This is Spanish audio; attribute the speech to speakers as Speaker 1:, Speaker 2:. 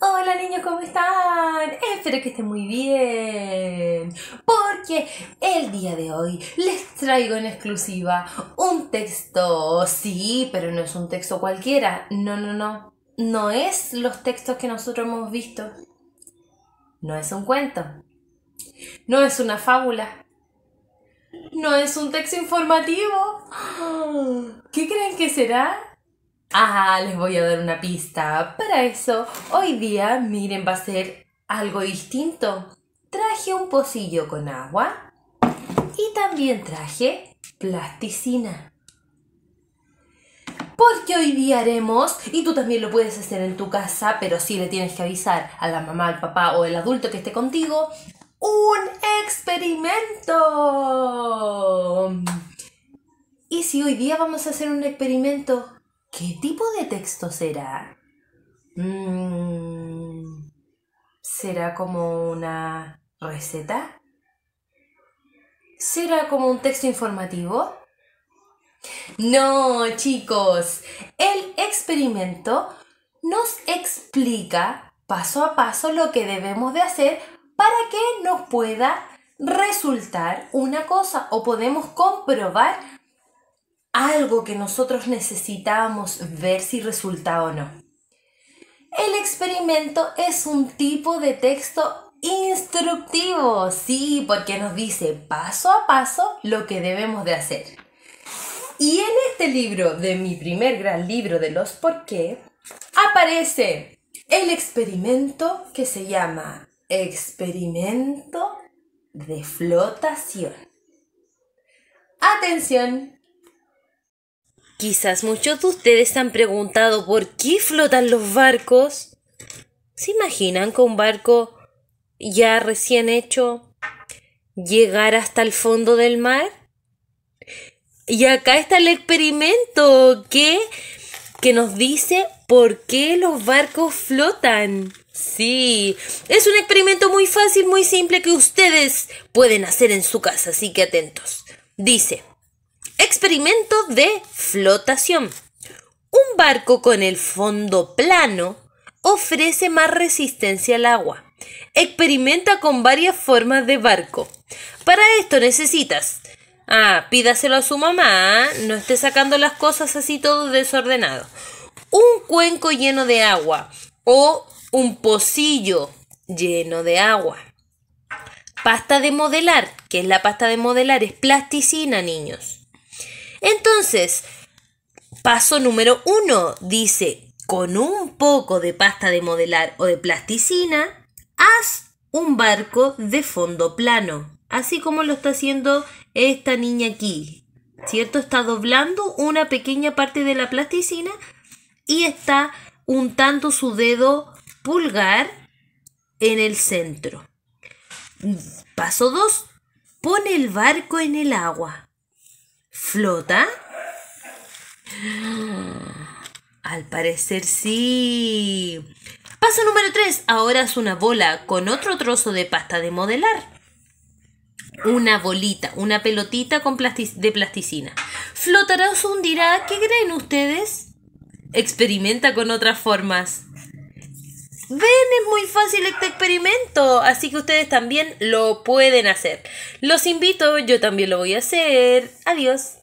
Speaker 1: Hola niños, ¿cómo están? Espero que estén muy bien. Porque el día de hoy les traigo en exclusiva un texto. Sí, pero no es un texto cualquiera. No, no, no. No es los textos que nosotros hemos visto. No es un cuento. No es una fábula. No es un texto informativo. ¿Qué creen que será? Ah, les voy a dar una pista. Para eso, hoy día, miren, va a ser algo distinto. Traje un pocillo con agua y también traje plasticina. Porque hoy día haremos, y tú también lo puedes hacer en tu casa, pero sí le tienes que avisar a la mamá, al papá o el adulto que esté contigo, un experimento. ¿Y si hoy día vamos a hacer un experimento? ¿Qué tipo de texto será? Mm, ¿Será como una receta? ¿Será como un texto informativo? No, chicos, el experimento nos explica paso a paso lo que debemos de hacer para que nos pueda resultar una cosa o podemos comprobar algo que nosotros necesitábamos ver si resulta o no. El experimento es un tipo de texto instructivo, sí, porque nos dice paso a paso lo que debemos de hacer. Y en este libro, de mi primer gran libro de los por qué, aparece el experimento que se llama experimento de flotación. Atención, Quizás muchos de ustedes han preguntado por qué flotan los barcos. ¿Se imaginan que un barco ya recién hecho llegar hasta el fondo del mar? Y acá está el experimento que, que nos dice por qué los barcos flotan. Sí, es un experimento muy fácil, muy simple que ustedes pueden hacer en su casa, así que atentos. Dice, Experimento de flotación. Un barco con el fondo plano ofrece más resistencia al agua. Experimenta con varias formas de barco. Para esto necesitas... Ah, pídaselo a su mamá, no esté sacando las cosas así todo desordenado. Un cuenco lleno de agua o un pocillo lleno de agua. Pasta de modelar, que es la pasta de modelar, es plasticina, niños entonces, paso número uno, dice, con un poco de pasta de modelar o de plasticina, haz un barco de fondo plano, así como lo está haciendo esta niña aquí, ¿cierto? Está doblando una pequeña parte de la plasticina y está untando su dedo pulgar en el centro. Paso dos, Pone el barco en el agua. ¿Flota? Al parecer sí. Paso número 3. Ahora es una bola con otro trozo de pasta de modelar. Una bolita, una pelotita con de plasticina. ¿Flotará o se hundirá? ¿Qué creen ustedes? Experimenta con otras formas. Ven, es muy fácil este experimento, así que ustedes también lo pueden hacer. Los invito, yo también lo voy a hacer. Adiós.